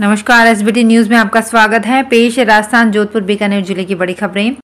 नमस्कार SBT news में आपका स्वागत है पेश राजस्थान जोधपुर बीकानेर जिले की बड़ी खबरें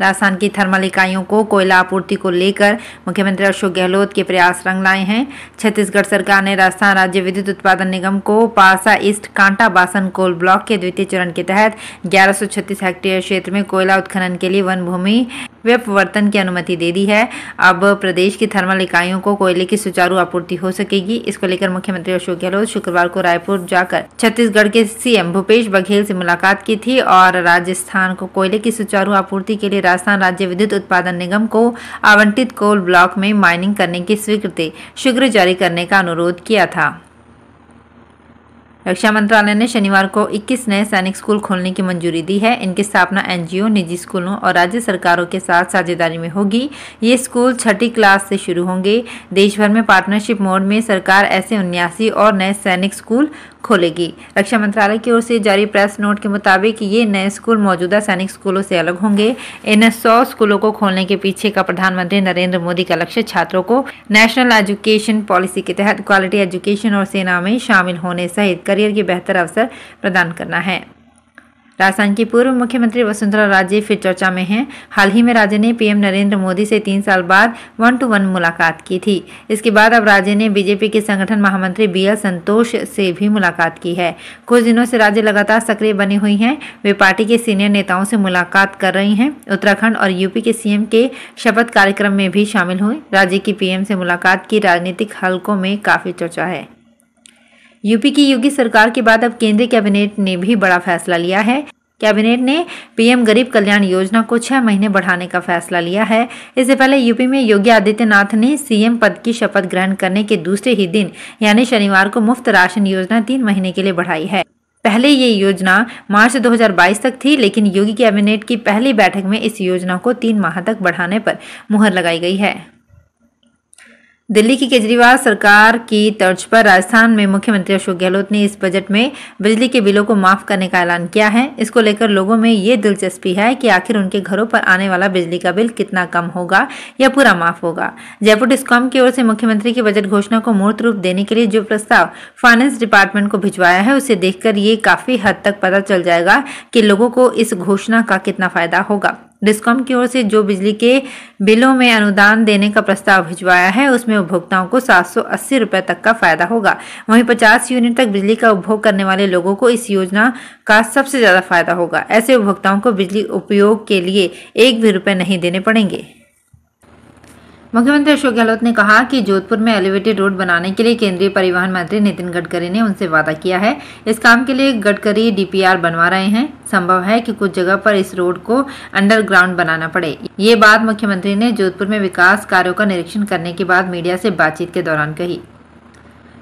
राजस्थान की थर्मल इकाइयों को कोयला आपूर्ति को लेकर मुख्यमंत्री अशोक गहलोत के प्रयास रंग लाए हैं छत्तीसगढ़ सरकार ने राजस्थान राज्य विद्युत उत्पादन निगम को पासा ईस्ट कांटा बासन कोल ब्लॉक के द्वितीय चरण के तहत 1136 हेक्टेयर क्षेत्र में कोयला उत्खनन के लिए वन भूमि व्यपवर्तन की अनुमति दे दी है अब प्रदेश की थर्मल इकाइयों को कोयले की सुचारू आपूर्ति हो सकेगी इसको लेकर मुख्यमंत्री अशोक गहलोत शुक्रवार को रायपुर जाकर छत्तीसगढ़ के सीएम भूपेश बघेल से मुलाकात की थी और राजस्थान को कोयले की सुचारू आपूर्ति के लिए राजस्थान राज्य विद्युत उत्पादन निगम को आवंटित कोल ब्लॉक में माइनिंग करने की स्वीकृति शीघ्र जारी करने का अनुरोध किया था रक्षा मंत्रालय ने शनिवार को 21 नए सैनिक स्कूल खोलने की मंजूरी दी है इनकी स्थापना एनजीओ, निजी स्कूलों और राज्य सरकारों के साथ साझेदारी में होगी ये स्कूल छठी क्लास से शुरू होंगे देश भर में पार्टनरशिप मोड में सरकार ऐसे उन्यासी और नए सैनिक स्कूल खोलेगी रक्षा मंत्रालय की ओर से जारी प्रेस नोट के मुताबिक ये नए स्कूल मौजूदा सैनिक स्कूलों से अलग होंगे इन सौ स्कूलों को खोलने के पीछे का प्रधानमंत्री नरेंद्र मोदी का लक्ष्य छात्रों को नेशनल एजुकेशन पॉलिसी के तहत क्वालिटी एजुकेशन और सेना में शामिल होने सहित करियर के बेहतर अवसर प्रदान करना है राजस्थान की पूर्व मुख्यमंत्री वसुंधरा राजे फिर चर्चा में हैं हाल ही में राजे ने पीएम नरेंद्र मोदी से तीन साल बाद वन टू वन मुलाकात की थी इसके बाद अब राजे ने बीजेपी के संगठन महामंत्री बी एल संतोष से भी मुलाकात की है कुछ दिनों से राजे लगातार सक्रिय बनी हुई हैं वे पार्टी के सीनियर नेताओं से मुलाकात कर रही हैं उत्तराखंड और यूपी के सीएम के शपथ कार्यक्रम में भी शामिल हुई राज्य की पीएम से मुलाकात की राजनीतिक हलकों में काफी चर्चा है यूपी की योगी सरकार के बाद अब केंद्रीय कैबिनेट ने भी बड़ा फैसला लिया है कैबिनेट ने पीएम गरीब कल्याण योजना को छह महीने बढ़ाने का फैसला लिया है इससे पहले यूपी में योगी आदित्यनाथ ने सीएम पद की शपथ ग्रहण करने के दूसरे ही दिन यानी शनिवार को मुफ्त राशन योजना तीन महीने के लिए बढ़ाई है पहले ये योजना मार्च 2022 तक थी लेकिन योगी कैबिनेट की पहली बैठक में इस योजना को तीन माह तक बढ़ाने पर मुहर लगाई गई है दिल्ली की केजरीवाल सरकार की तर्ज पर राजस्थान में मुख्यमंत्री अशोक गहलोत ने इस बजट में बिजली के बिलों को माफ करने का ऐलान किया है इसको लेकर लोगों में ये दिलचस्पी है कि आखिर उनके घरों पर आने वाला बिजली का बिल कितना कम होगा या पूरा माफ होगा जयपुर डिस्कॉम की ओर से मुख्यमंत्री की बजट घोषणा को मूर्त रूप देने के लिए जो प्रस्ताव फाइनेंस डिपार्टमेंट को भिजवाया है उसे देखकर ये काफी हद तक पता चल जाएगा कि लोगों को इस घोषणा का कितना फायदा होगा डिस्कॉम की ओर से जो बिजली के बिलों में अनुदान देने का प्रस्ताव भिजवाया है उसमें उपभोक्ताओं को सात रुपए तक का फायदा होगा वहीं 50 यूनिट तक बिजली का उपभोग करने वाले लोगों को इस योजना का सबसे ज़्यादा फायदा होगा ऐसे उपभोक्ताओं को बिजली उपयोग के लिए एक भी रुपये नहीं देने पड़ेंगे मुख्यमंत्री अशोक गहलोत ने कहा कि जोधपुर में एलिवेटेड रोड बनाने के लिए केंद्रीय परिवहन मंत्री नितिन गडकरी ने उनसे वादा किया है इस काम के लिए गडकरी डीपीआर बनवा रहे हैं संभव है कि कुछ जगह पर इस रोड को अंडरग्राउंड बनाना पड़े ये बात मुख्यमंत्री ने जोधपुर में विकास कार्यो का निरीक्षण करने के बाद मीडिया से बातचीत के दौरान कही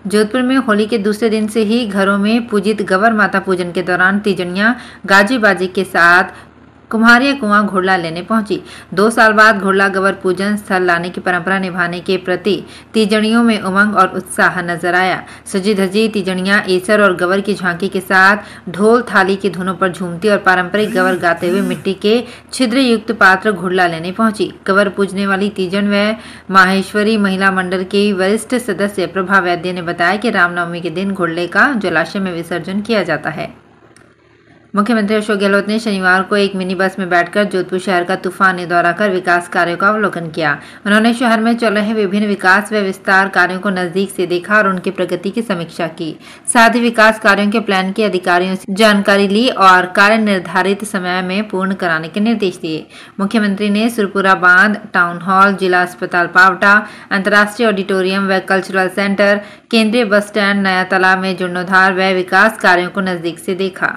जोधपुर में होली के दूसरे दिन से ही घरों में पूजित गवर माता पूजन के दौरान तिजनिया गाजी बाजी के साथ कुम्हारिया कुआं घोड़ला लेने पहुंची दो साल बाद घोड़ला गवर पूजन स्थल लाने की परंपरा निभाने के प्रति तीजड़ियों में उमंग और उत्साह नजर आया सजी धजी तीजड़ियां ईसर और गवर की झांकी के साथ ढोल थाली की धुनों पर झूमती और पारंपरिक गवर गाते हुए मिट्टी के छिद्र युक्त पात्र घोड़ला लेने पहुंची गवर पूजने वाली तीजन व माहेश्वरी महिला मंडल के वरिष्ठ सदस्य प्रभा वैद्य ने बताया कि रामनवमी के दिन घोड़ले का जलाशय में विसर्जन किया जाता है मुख्यमंत्री अशोक गहलोत ने शनिवार को एक मिनी बस में बैठकर जोधपुर शहर का तूफानी दौरा कर विकास कार्यों का अवलोकन किया उन्होंने शहर में चल रहे विभिन्न विकास व विस्तार कार्यों को नजदीक से देखा और उनकी प्रगति की समीक्षा की साथ ही विकास कार्यों के प्लान की अधिकारियों से जानकारी ली और कार्य निर्धारित समय में पूर्ण कराने के निर्देश दिए मुख्यमंत्री ने सुरपुरा बांध टाउन हॉल जिला अस्पताल पावटा अंतर्राष्ट्रीय ऑडिटोरियम व कल्चरल सेंटर केंद्रीय बस स्टैंड नया तालाब में जीर्णोद्धार व विकास कार्यों को नजदीक से देखा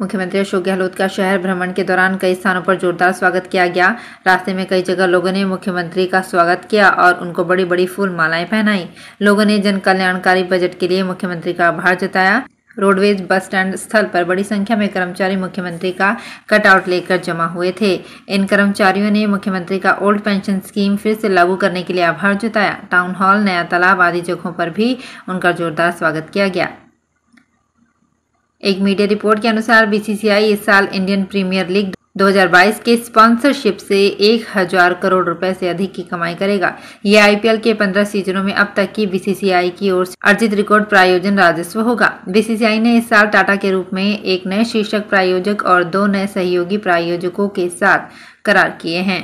मुख्यमंत्री अशोक गहलोत का शहर भ्रमण के दौरान कई स्थानों पर जोरदार स्वागत किया गया रास्ते में कई जगह लोगों ने मुख्यमंत्री का स्वागत किया और उनको बड़ी बड़ी फूल मालाएं पहनाई लोगों ने जन कल्याणकारी बजट के लिए मुख्यमंत्री का आभार जताया रोडवेज बस स्टैंड स्थल पर बड़ी संख्या में कर्मचारी मुख्यमंत्री का कटआउट लेकर जमा हुए थे इन कर्मचारियों ने मुख्यमंत्री का ओल्ड पेंशन स्कीम फिर से लागू करने के लिए आभार जताया टाउन हॉल नया तालाब आदि जगहों पर भी उनका जोरदार स्वागत किया गया एक मीडिया रिपोर्ट के अनुसार बीसीसीआई इस साल इंडियन प्रीमियर लीग 2022 के स्पॉन्सरशिप से 1000 करोड़ रुपए से अधिक की कमाई करेगा ये आईपीएल के 15 सीजनों में अब तक की बीसीसीआई की ओर से अर्जित रिकॉर्ड प्रायोजन राजस्व होगा बीसीसीआई ने इस साल टाटा के रूप में एक नए शीर्षक प्रायोजक और दो नए सहयोगी प्रायोजकों के साथ करार किए हैं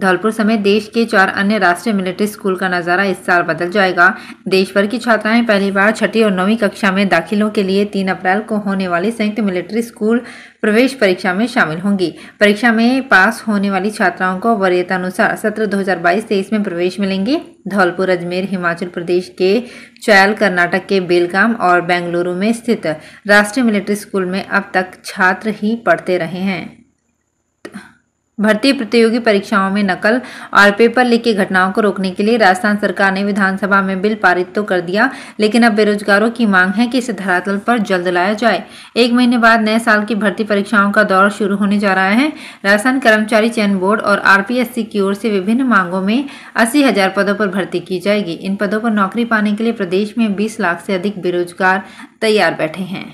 धौलपुर समेत देश के चार अन्य राष्ट्रीय मिलिट्री स्कूल का नज़ारा इस साल बदल जाएगा देश भर की छात्राएं पहली बार छठी और नौवीं कक्षा में दाखिलों के लिए तीन अप्रैल को होने वाली संयुक्त मिलिट्री स्कूल प्रवेश परीक्षा में शामिल होंगी परीक्षा में पास होने वाली छात्राओं को वरीयतानुसार सत्र 2022 हजार में प्रवेश मिलेंगे धौलपुर अजमेर हिमाचल प्रदेश के चैल कर्नाटक के बेलगाम और बेंगलुरु में स्थित राष्ट्रीय मिलिट्री स्कूल में अब तक छात्र ही पढ़ते रहे हैं भर्ती प्रतियोगी परीक्षाओं में नकल और पेपर लीक की घटनाओं को रोकने के लिए राजस्थान सरकार ने विधानसभा में बिल पारित तो कर दिया लेकिन अब बेरोजगारों की मांग है कि इसे धरातल पर जल्द लाया जाए एक महीने बाद नए साल की भर्ती परीक्षाओं का दौर शुरू होने जा रहा है राजस्थान कर्मचारी चयन बोर्ड और आर की ओर से विभिन्न मांगों में अस्सी हजार पदों पर भर्ती की जाएगी इन पदों पर नौकरी पाने के लिए प्रदेश में बीस लाख से अधिक बेरोजगार तैयार बैठे हैं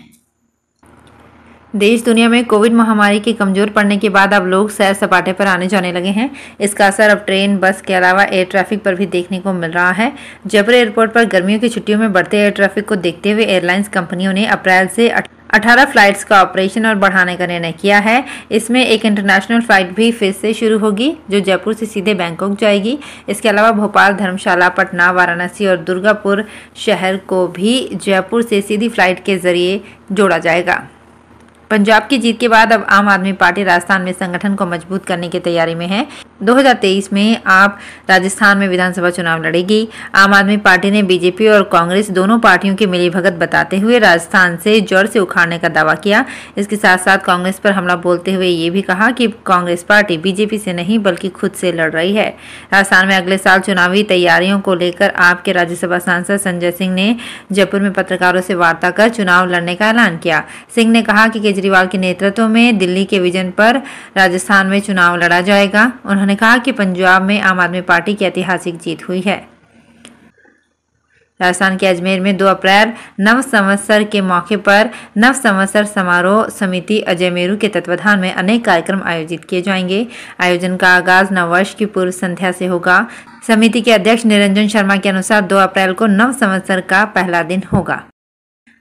देश दुनिया में कोविड महामारी के कमज़ोर पड़ने के बाद अब लोग सैर सपाटे पर आने जाने लगे हैं इसका असर अब ट्रेन बस के अलावा एयर ट्रैफिक पर भी देखने को मिल रहा है जयपुर एयरपोर्ट पर गर्मियों की छुट्टियों में बढ़ते एयर ट्रैफिक को देखते हुए एयरलाइंस कंपनियों ने अप्रैल से 18 फ्लाइट्स का ऑपरेशन और बढ़ाने का निर्णय किया है इसमें एक इंटरनेशनल फ्लाइट भी फिर से शुरू होगी जो जयपुर से सीधे बैंकॉक जाएगी इसके अलावा भोपाल धर्मशाला पटना वाराणसी और दुर्गापुर शहर को भी जयपुर से सीधी फ्लाइट के जरिए जोड़ा जाएगा पंजाब की जीत के बाद अब आम आदमी पार्टी राजस्थान में संगठन को मजबूत करने की तैयारी में है 2023 में आप राजस्थान में विधानसभा चुनाव लड़ेगी आम आदमी पार्टी ने बीजेपी और कांग्रेस दोनों पार्टियों की मिलीभगत बताते हुए राजस्थान से जोर से उखाड़ने का दावा किया इसके साथ साथ कांग्रेस पर हमला बोलते हुए ये भी कहा कि कांग्रेस पार्टी बीजेपी से नहीं बल्कि खुद से लड़ रही है राजस्थान में अगले साल चुनावी तैयारियों को लेकर आपके राज्यसभा सांसद संजय सिंह ने जयपुर में पत्रकारों से वार्ता कर चुनाव लड़ने का ऐलान किया सिंह ने कहा कि केजरीवाल के नेतृत्व में दिल्ली के विजन पर राजस्थान में चुनाव लड़ा जाएगा उन्होंने उन्होंने कहा कि पंजाब में आम आदमी पार्टी की ऐतिहासिक जीत हुई है राजस्थान के अजमेर में 2 अप्रैल नव संवत्सर के मौके पर नव संवत्सर समारोह समिति अजय मेरू के तत्वाधान में अनेक कार्यक्रम आयोजित किए जाएंगे आयोजन का आगाज नववर्ष की पूर्व संध्या से होगा समिति के अध्यक्ष निरंजन शर्मा के अनुसार 2 अप्रैल को नव संवत्सर का पहला दिन होगा